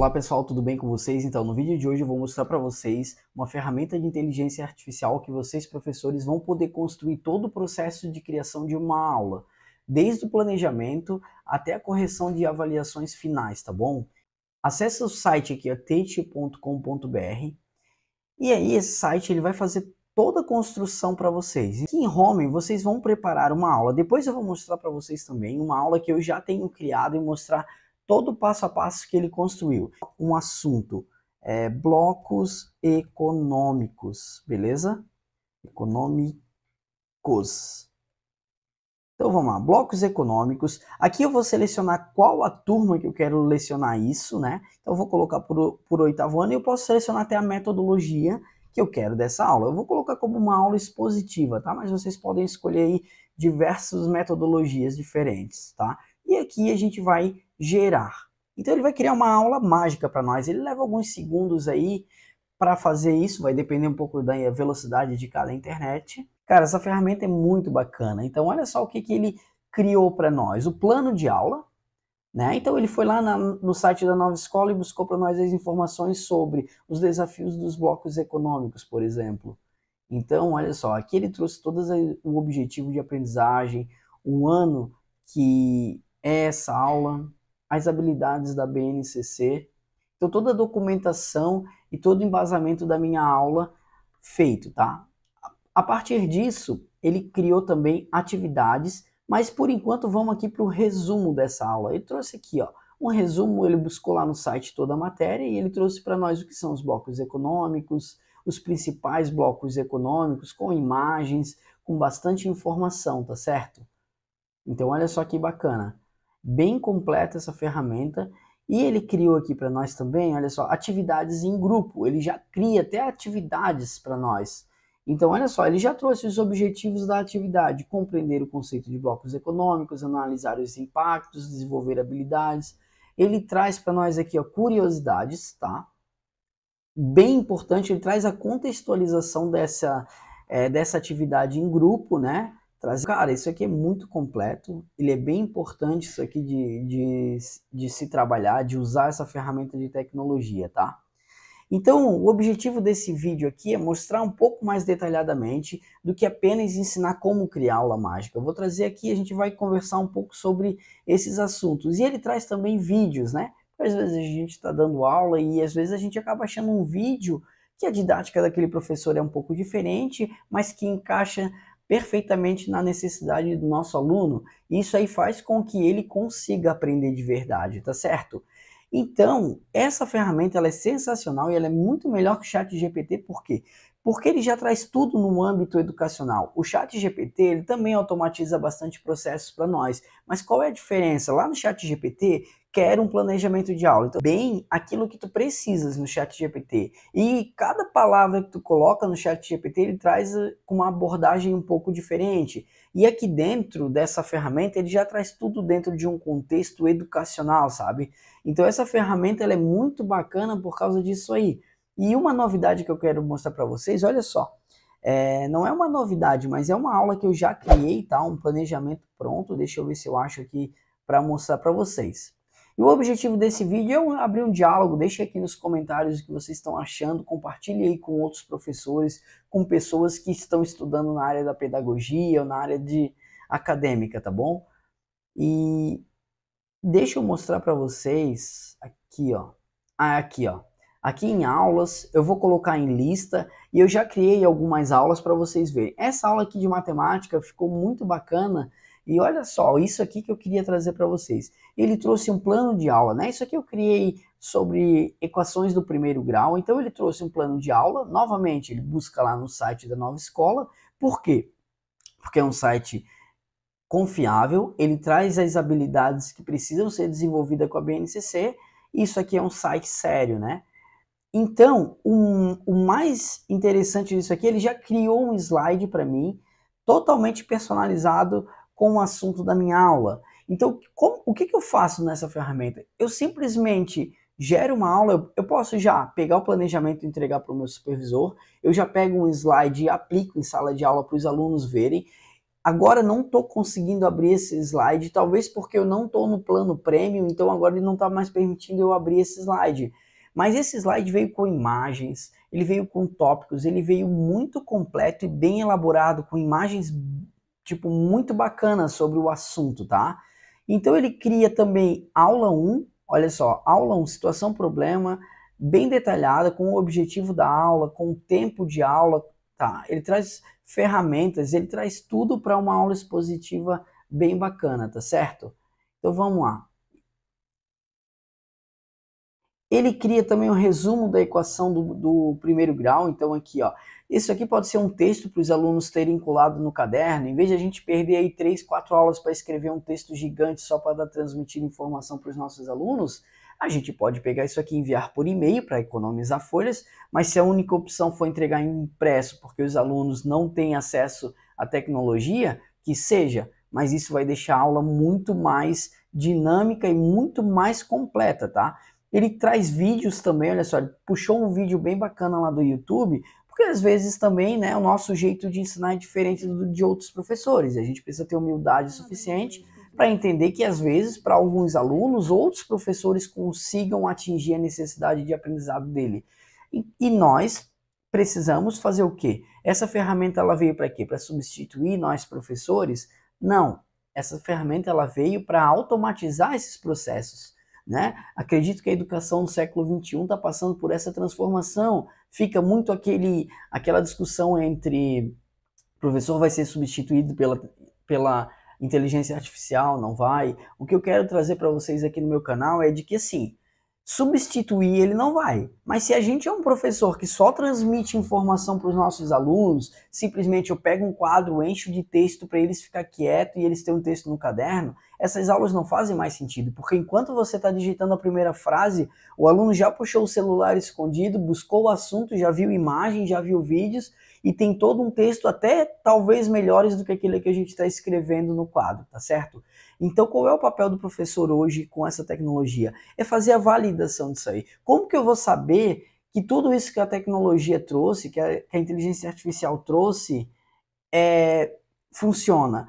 Olá pessoal, tudo bem com vocês? Então, no vídeo de hoje eu vou mostrar para vocês uma ferramenta de inteligência artificial que vocês professores vão poder construir todo o processo de criação de uma aula, desde o planejamento até a correção de avaliações finais, tá bom? Acesse o site aqui, teach.com.br, e aí esse site ele vai fazer toda a construção para vocês. Aqui em Home, vocês vão preparar uma aula. Depois eu vou mostrar para vocês também uma aula que eu já tenho criado e mostrar todo o passo a passo que ele construiu. Um assunto, é, blocos econômicos, beleza? Econômicos. Então vamos lá, blocos econômicos. Aqui eu vou selecionar qual a turma que eu quero lecionar isso, né? Então eu vou colocar por, por oitavo ano e eu posso selecionar até a metodologia que eu quero dessa aula. Eu vou colocar como uma aula expositiva, tá? Mas vocês podem escolher aí diversas metodologias diferentes, tá? E aqui a gente vai gerar. Então ele vai criar uma aula mágica para nós. Ele leva alguns segundos aí para fazer isso, vai depender um pouco da velocidade de cada internet. Cara, essa ferramenta é muito bacana. Então olha só o que, que ele criou para nós, o plano de aula, né? Então ele foi lá na, no site da Nova Escola e buscou para nós as informações sobre os desafios dos blocos econômicos, por exemplo. Então, olha só, aqui ele trouxe todo o objetivo de aprendizagem, o ano que é essa aula, as habilidades da BNCC. Então, toda a documentação e todo o embasamento da minha aula feito, tá? A partir disso, ele criou também atividades, mas por enquanto vamos aqui para o resumo dessa aula. Ele trouxe aqui, ó, um resumo, ele buscou lá no site toda a matéria e ele trouxe para nós o que são os blocos econômicos, os principais blocos econômicos, com imagens, com bastante informação, tá certo? Então, olha só que bacana bem completa essa ferramenta. E ele criou aqui para nós também, olha só, atividades em grupo. Ele já cria até atividades para nós. Então, olha só, ele já trouxe os objetivos da atividade: compreender o conceito de blocos econômicos, analisar os impactos, desenvolver habilidades. Ele traz para nós aqui ó, curiosidades, tá? Bem importante, ele traz a contextualização dessa, é, dessa atividade em grupo, né? trazer. Cara, isso aqui é muito completo, ele é bem importante isso aqui de, de, de se trabalhar, de usar essa ferramenta de tecnologia, tá? Então, o objetivo desse vídeo aqui é mostrar um pouco mais detalhadamente do que apenas ensinar como criar aula mágica. Eu vou trazer aqui, a gente vai conversar um pouco sobre esses assuntos. E ele traz também vídeos, né? Às vezes a gente está dando aula e às vezes a gente acaba achando um vídeo que a didática daquele professor é um pouco diferente, mas que encaixa perfeitamente na necessidade do nosso aluno. Isso aí faz com que ele consiga aprender de verdade, tá certo? Então, essa ferramenta ela é sensacional e ela é muito melhor que o Chat GPT, por quê? Porque ele já traz tudo no âmbito educacional. O Chat GPT ele também automatiza bastante processos para nós. Mas qual é a diferença? Lá no Chat GPT, quer um planejamento de aula. Então, bem aquilo que tu precisas no chat GPT. E cada palavra que tu coloca no chat GPT, ele traz eh, uma abordagem um pouco diferente. E aqui dentro dessa ferramenta, ele já traz tudo dentro de um contexto educacional, sabe? Então, essa ferramenta ela é muito bacana por causa disso aí. E uma novidade que eu quero mostrar para vocês, olha só. É, não é uma novidade, mas é uma aula que eu já criei, tá? Um planejamento pronto. Deixa eu ver se eu acho aqui para mostrar para vocês. E o objetivo desse vídeo é abrir um diálogo, deixe aqui nos comentários o que vocês estão achando, compartilhe aí com outros professores, com pessoas que estão estudando na área da pedagogia ou na área de acadêmica, tá bom? E deixa eu mostrar para vocês aqui, ó. Ah, é aqui, ó. Aqui em aulas, eu vou colocar em lista e eu já criei algumas aulas para vocês verem. Essa aula aqui de matemática ficou muito bacana e olha só, isso aqui que eu queria trazer para vocês. Ele trouxe um plano de aula, né? Isso aqui eu criei sobre equações do primeiro grau. Então ele trouxe um plano de aula, novamente ele busca lá no site da Nova Escola. Por quê? Porque é um site confiável, ele traz as habilidades que precisam ser desenvolvidas com a BNCC. Isso aqui é um site sério, né? Então, um, o mais interessante disso aqui, ele já criou um slide para mim, totalmente personalizado com o assunto da minha aula. Então, como, o que, que eu faço nessa ferramenta? Eu simplesmente gero uma aula, eu, eu posso já pegar o planejamento e entregar para o meu supervisor, eu já pego um slide e aplico em sala de aula para os alunos verem. Agora não estou conseguindo abrir esse slide, talvez porque eu não estou no plano premium, então agora ele não está mais permitindo eu abrir esse slide. Mas esse slide veio com imagens, ele veio com tópicos, ele veio muito completo e bem elaborado, com imagens tipo, muito bacana sobre o assunto, tá? Então ele cria também aula 1, olha só, aula 1, situação, problema, bem detalhada, com o objetivo da aula, com o tempo de aula, tá? Ele traz ferramentas, ele traz tudo para uma aula expositiva bem bacana, tá certo? Então vamos lá. Ele cria também um resumo da equação do, do primeiro grau. Então, aqui, ó, isso aqui pode ser um texto para os alunos terem colado no caderno. Em vez de a gente perder aí três, quatro aulas para escrever um texto gigante só para transmitir informação para os nossos alunos, a gente pode pegar isso aqui e enviar por e-mail para economizar folhas, mas se a única opção for entregar impresso, porque os alunos não têm acesso à tecnologia, que seja, mas isso vai deixar a aula muito mais dinâmica e muito mais completa, tá? Ele traz vídeos também, olha só, ele puxou um vídeo bem bacana lá do YouTube, porque às vezes também, né, o nosso jeito de ensinar é diferente do de outros professores, e a gente precisa ter humildade ah, suficiente para entender que às vezes para alguns alunos outros professores consigam atingir a necessidade de aprendizado dele. E, e nós precisamos fazer o quê? Essa ferramenta ela veio para quê? Para substituir nós professores? Não. Essa ferramenta ela veio para automatizar esses processos. Né? Acredito que a educação do século XXI está passando por essa transformação. Fica muito aquele, aquela discussão entre o professor vai ser substituído pela, pela inteligência artificial, não vai. O que eu quero trazer para vocês aqui no meu canal é de que, assim, substituir ele não vai. Mas se a gente é um professor que só transmite informação para os nossos alunos, simplesmente eu pego um quadro, encho de texto para eles ficar quieto e eles têm um texto no caderno, essas aulas não fazem mais sentido, porque enquanto você está digitando a primeira frase, o aluno já puxou o celular escondido, buscou o assunto, já viu imagens, já viu vídeos e tem todo um texto até talvez melhores do que aquele que a gente está escrevendo no quadro, tá certo? Então, qual é o papel do professor hoje com essa tecnologia? É fazer a validação disso aí. Como que eu vou saber que tudo isso que a tecnologia trouxe, que a, que a inteligência artificial trouxe, é, funciona?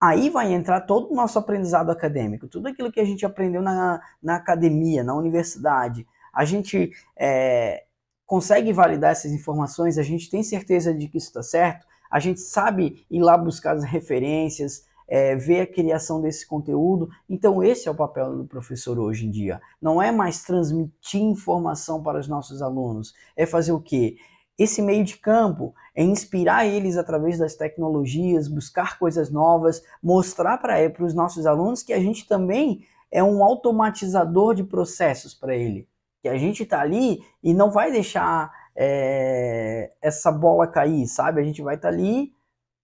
Aí vai entrar todo o nosso aprendizado acadêmico, tudo aquilo que a gente aprendeu na, na academia, na universidade. A gente é, consegue validar essas informações, a gente tem certeza de que isso está certo, a gente sabe ir lá buscar as referências, é, ver a criação desse conteúdo. Então, esse é o papel do professor hoje em dia. Não é mais transmitir informação para os nossos alunos, é fazer o quê? esse meio de campo, é inspirar eles através das tecnologias, buscar coisas novas, mostrar para eh, os nossos alunos que a gente também é um automatizador de processos para ele. Que a gente está ali e não vai deixar é, essa bola cair, sabe? A gente vai estar tá ali,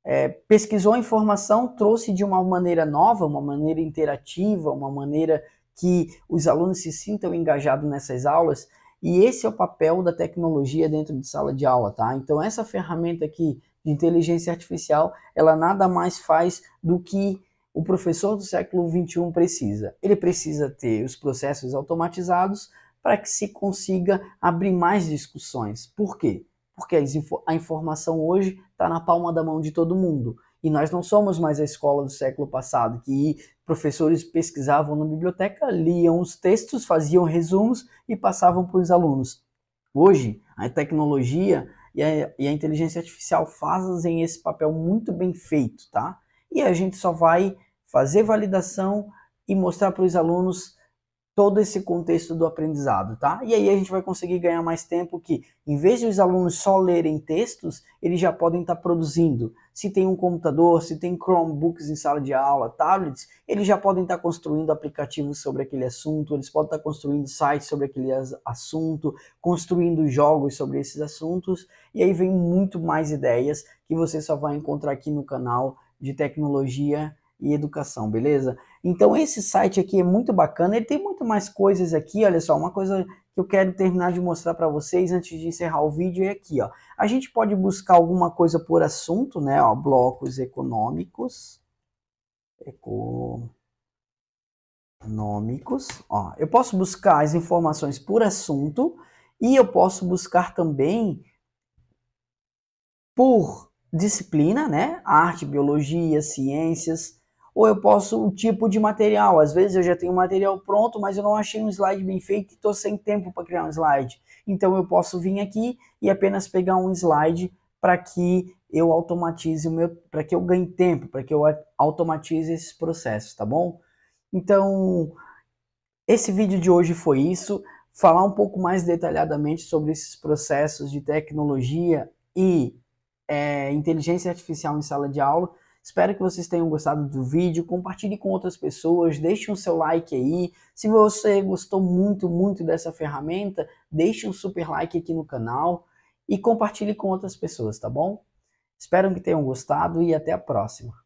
é, pesquisou a informação, trouxe de uma maneira nova, uma maneira interativa, uma maneira que os alunos se sintam engajados nessas aulas e esse é o papel da tecnologia dentro de sala de aula, tá? Então essa ferramenta aqui de inteligência artificial, ela nada mais faz do que o professor do século 21 precisa. Ele precisa ter os processos automatizados para que se consiga abrir mais discussões. Por quê? Porque a informação hoje está na palma da mão de todo mundo. E nós não somos mais a escola do século passado, que professores pesquisavam na biblioteca, liam os textos, faziam resumos e passavam para os alunos. Hoje, a tecnologia e a, e a inteligência artificial fazem esse papel muito bem feito, tá? E a gente só vai fazer validação e mostrar para os alunos todo esse contexto do aprendizado, tá? E aí a gente vai conseguir ganhar mais tempo que, em vez de os alunos só lerem textos, eles já podem estar tá produzindo. Se tem um computador, se tem Chromebooks em sala de aula, tablets, eles já podem estar tá construindo aplicativos sobre aquele assunto, eles podem estar tá construindo sites sobre aquele assunto, construindo jogos sobre esses assuntos, e aí vem muito mais ideias que você só vai encontrar aqui no canal de tecnologia e educação, beleza? Então esse site aqui é muito bacana, ele tem muito mais coisas aqui, olha só, uma coisa que eu quero terminar de mostrar para vocês antes de encerrar o vídeo é aqui, ó. A gente pode buscar alguma coisa por assunto, né, ó, blocos econômicos, econômicos, ó. Eu posso buscar as informações por assunto e eu posso buscar também por disciplina, né? Arte, biologia, ciências, ou eu posso um tipo de material. Às vezes eu já tenho material pronto, mas eu não achei um slide bem feito e estou sem tempo para criar um slide. Então eu posso vir aqui e apenas pegar um slide para que eu automatize o meu, para que eu ganhe tempo, para que eu automatize esses processos, tá bom? Então, esse vídeo de hoje foi isso. Falar um pouco mais detalhadamente sobre esses processos de tecnologia e é, inteligência artificial em sala de aula. Espero que vocês tenham gostado do vídeo, compartilhe com outras pessoas, deixe o seu like aí. Se você gostou muito, muito dessa ferramenta, deixe um super like aqui no canal e compartilhe com outras pessoas, tá bom? Espero que tenham gostado e até a próxima.